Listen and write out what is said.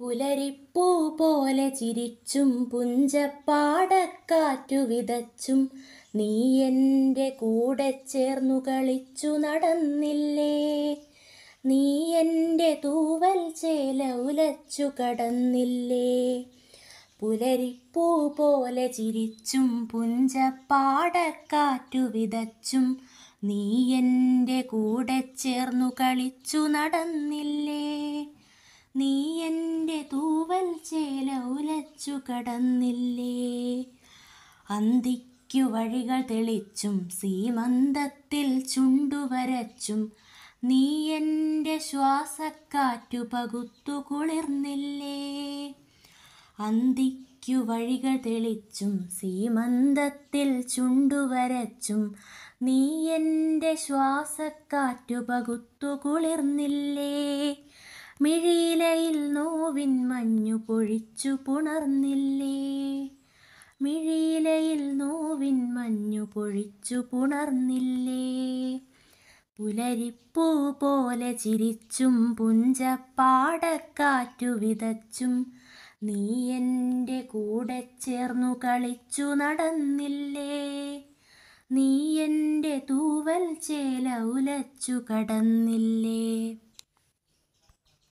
പുലരിപ്പൂ പോലെ ചിരിച്ചും പുഞ്ചപ്പാടക്കാറ്റു വിതച്ചും നീ എൻ്റെ കൂടെ ചേർന്നു കളിച്ചു നടന്നില്ലേ നീ എൻ്റെ തൂവൽ ചേല ഉലച്ചു കടന്നില്ലേ പുലരിപ്പൂ പോലെ ചിരിച്ചും പുഞ്ചപ്പാടക്കാറ്റു വിതച്ചും നീ എൻ്റെ കൂടെ ചേർന്നു കളിച്ചു നടന്നില്ലേ നീ എൻ്റെ തൂവൽ ചേല ഉലച്ചു കടന്നില്ലേ അന്തിക്കു വഴികൾ തെളിച്ചും സീമന്തത്തിൽ ചുണ്ടുവരച്ചും നീ എൻ്റെ ശ്വാസക്കാറ്റു പകുത്തു കുളിർന്നില്ലേ അന്തിക്കു വഴികൾ തെളിച്ചും സീമന്തത്തിൽ ചുണ്ടുവരച്ചും നീ എൻ്റെ ശ്വാസക്കാറ്റു പകുത്തു കുളിർന്നില്ലേ മിഴി മിഴിയിൽ നോവിൻ മഞ്ഞു പൊഴിച്ചു പുണർന്നില്ലേ മിഴിയിലയിൽ നോവിൻ മഞ്ഞു പൊഴിച്ചു പുണർന്നില്ലേ പുലരിപ്പൂ പോലെ ചിരിച്ചും പുഞ്ചപ്പാടക്കാറ്റു വിതച്ചും നീ എൻ്റെ കൂടെ ചേർന്നു കളിച്ചു നടന്നില്ലേ നീ എൻ്റെ തൂവൽ ചേല ഉലച്ചു കടന്നില്ലേ